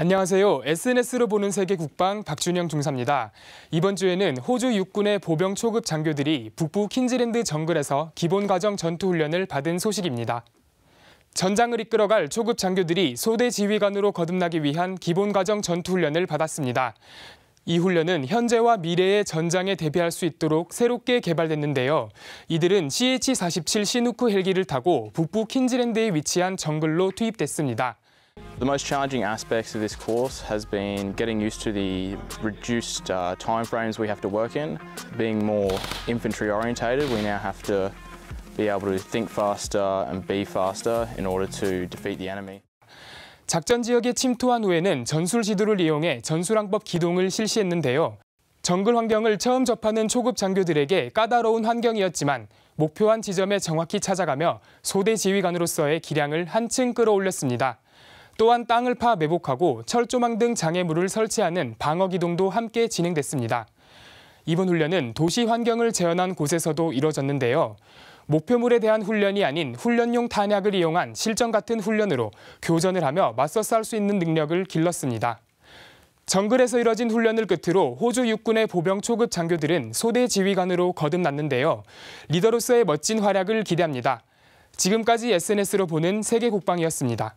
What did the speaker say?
안녕하세요. SNS로 보는 세계 국방 박준영 중사입니다. 이번 주에는 호주 육군의 보병 초급 장교들이 북부 킨즈랜드 정글에서 기본과정 전투훈련을 받은 소식입니다. 전장을 이끌어갈 초급 장교들이 소대 지휘관으로 거듭나기 위한 기본과정 전투훈련을 받았습니다. 이 훈련은 현재와 미래의 전장에 대비할 수 있도록 새롭게 개발됐는데요. 이들은 CH-47 시누크 헬기를 타고 북부 킨즈랜드에 위치한 정글로 투입됐습니다. The most challenging aspects of this course has been getting used to the reduced uh, timeframes we have to work in. Being more infantry orientated, we now have to be able to think faster and be faster in order to defeat the enemy. 작전 지역에 침투한 후에는 전술 지도를 이용해 전술항법 기동을 실시했는데요. 정글 환경을 처음 접하는 초급 장교들에게 까다로운 환경이었지만 목표한 지점에 정확히 찾아가며 소대 지휘관으로서의 기량을 한층 끌어올렸습니다. 또한 땅을 파 매복하고 철조망 등 장애물을 설치하는 방어 기동도 함께 진행됐습니다. 이번 훈련은 도시 환경을 재현한 곳에서도 이뤄졌는데요. 목표물에 대한 훈련이 아닌 훈련용 탄약을 이용한 실전 같은 훈련으로 교전을 하며 맞서 싸수 있는 능력을 길렀습니다. 정글에서 이뤄진 훈련을 끝으로 호주 육군의 보병 초급 장교들은 소대 지휘관으로 거듭났는데요. 리더로서의 멋진 활약을 기대합니다. 지금까지 SNS로 보는 세계국방이었습니다.